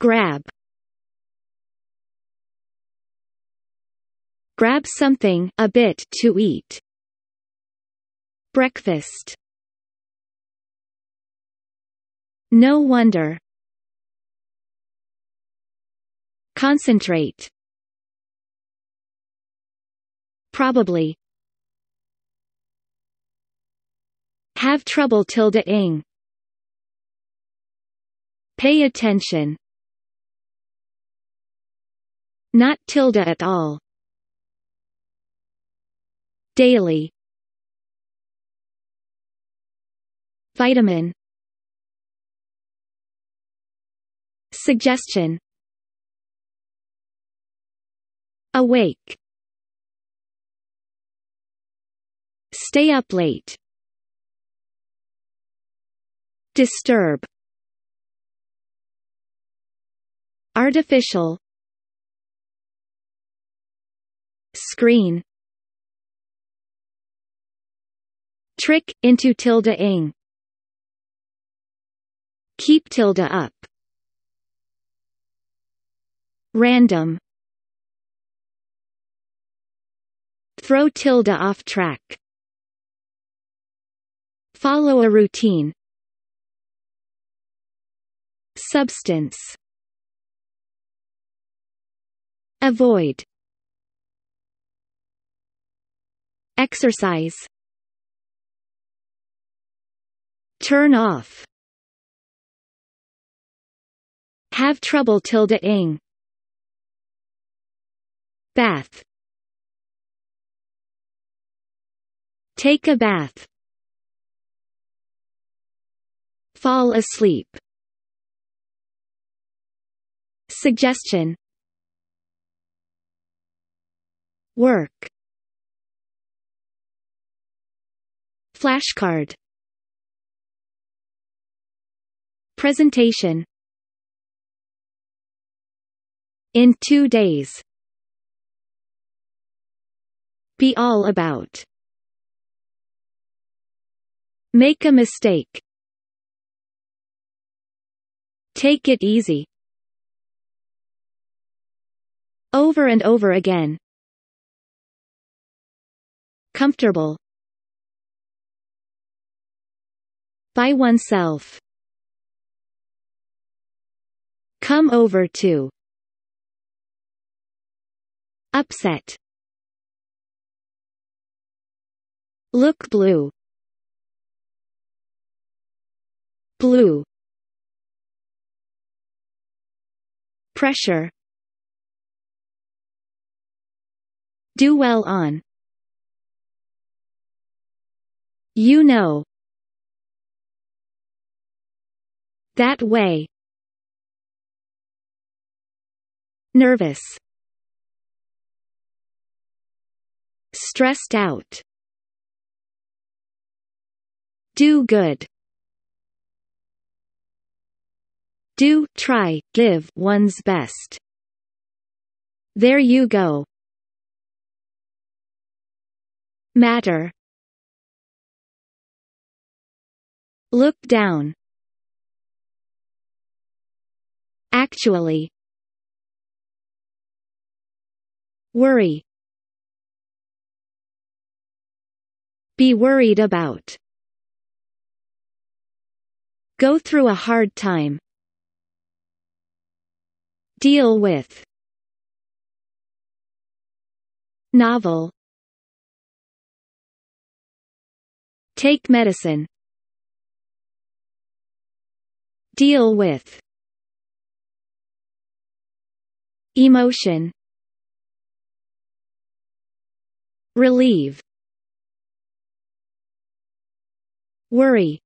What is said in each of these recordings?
Grab Grab something a bit to eat. Breakfast No wonder Concentrate Probably Have trouble tilde ing Pay attention not tilde at all. Daily Vitamin Suggestion Awake Stay up late Disturb Artificial Screen Trick, into tilde ing Keep tilde up Random Throw tilde off track Follow a routine Substance Avoid Exercise Turn off Have trouble tilde ing Bath Take a bath Fall asleep Suggestion Work Flashcard Presentation In two days Be all about Make a mistake Take it easy Over and over again Comfortable By oneself. Come over to. Upset. Look blue. Blue. Pressure. Do well on. You know. That way Nervous Stressed out Do good Do, try, give one's best. There you go. Matter Look down Actually Worry Be worried about Go through a hard time Deal with Novel Take medicine Deal with Emotion Relieve Worry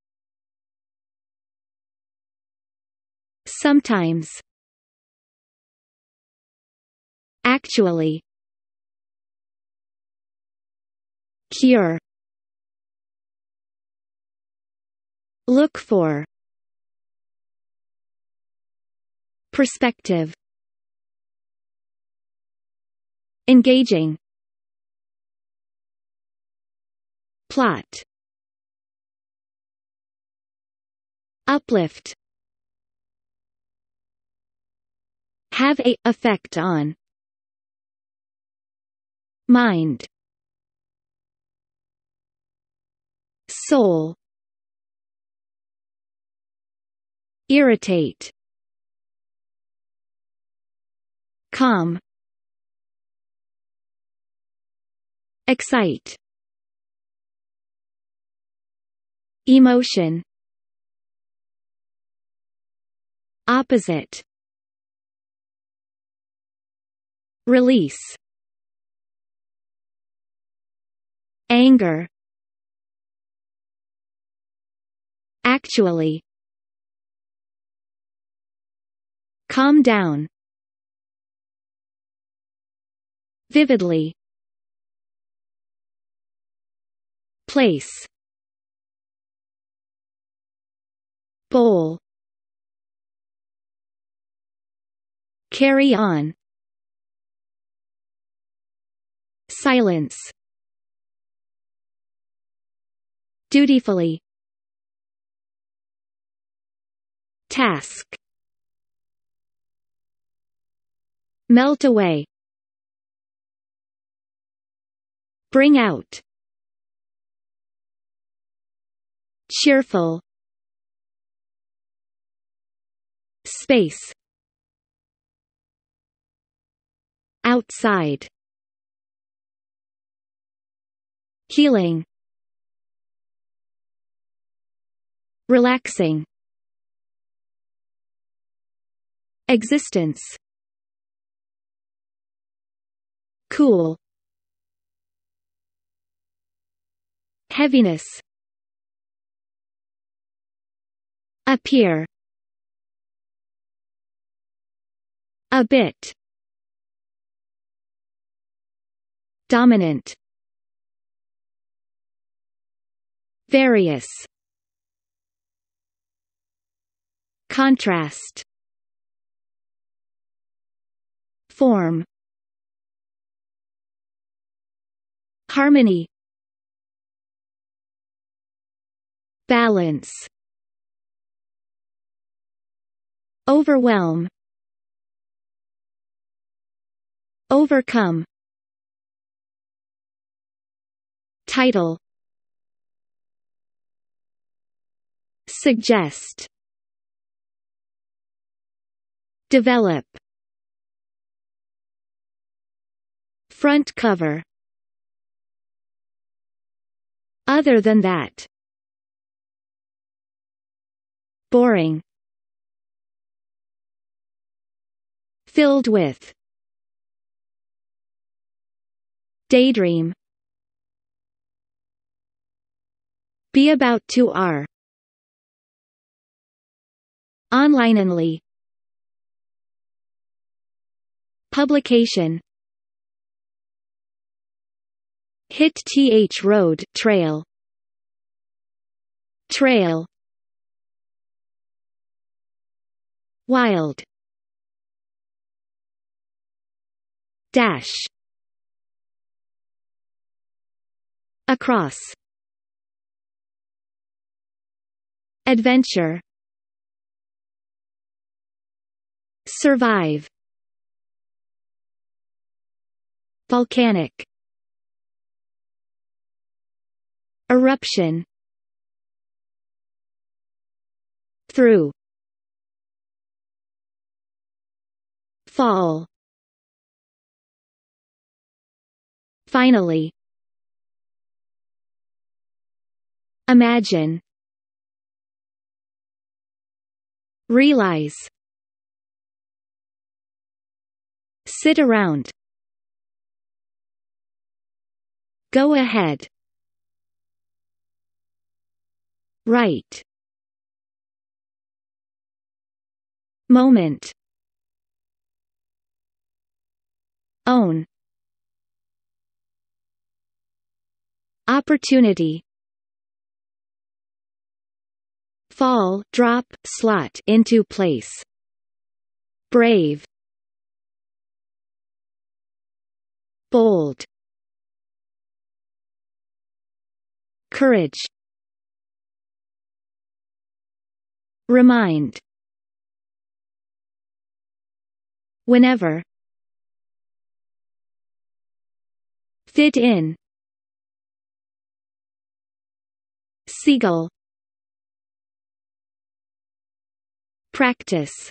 Sometimes Actually Cure Look for Perspective Engaging Plot Uplift Have a effect on Mind Soul Irritate Calm Excite Emotion Opposite Release Anger Actually Calm down Vividly Place Bowl Carry on Silence Dutifully Task Melt away Bring out cheerful space outside healing relaxing existence cool heaviness appear a bit dominant various contrast form harmony balance Overwhelm Overcome Title Suggest Develop Front cover Other than that Boring filled with daydream be about to r online only publication hit th road trail trail wild dash across adventure survive volcanic eruption through fall Finally Imagine Realize Sit around Go ahead Right Moment Own Opportunity Fall drop slot into place Brave Bold Courage Remind Whenever Fit in Siegel Practice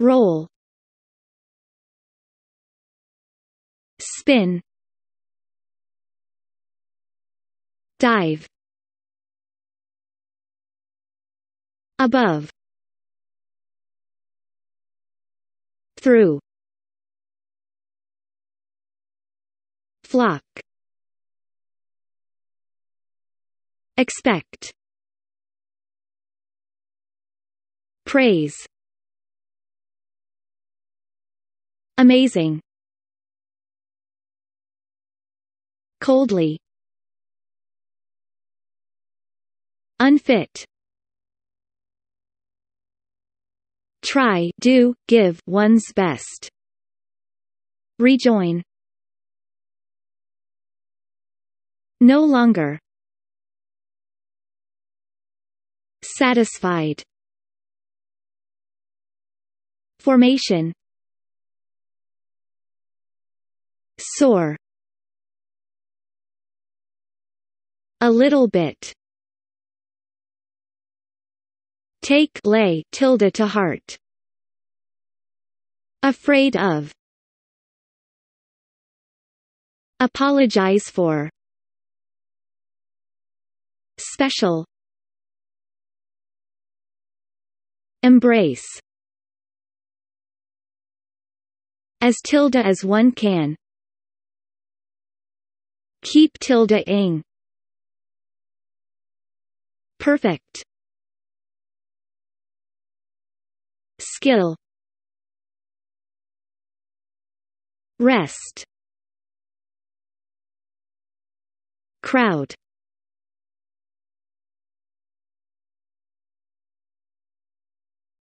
Roll Spin Dive Above Through Flock Expect Praise Amazing Coldly Unfit Try do, give one's best. Rejoin No longer Satisfied Formation Soar A little bit Take lay tilde to heart Afraid of Apologize for Special Embrace As tilde as one can Keep tilde ing Perfect Skill Rest Crowd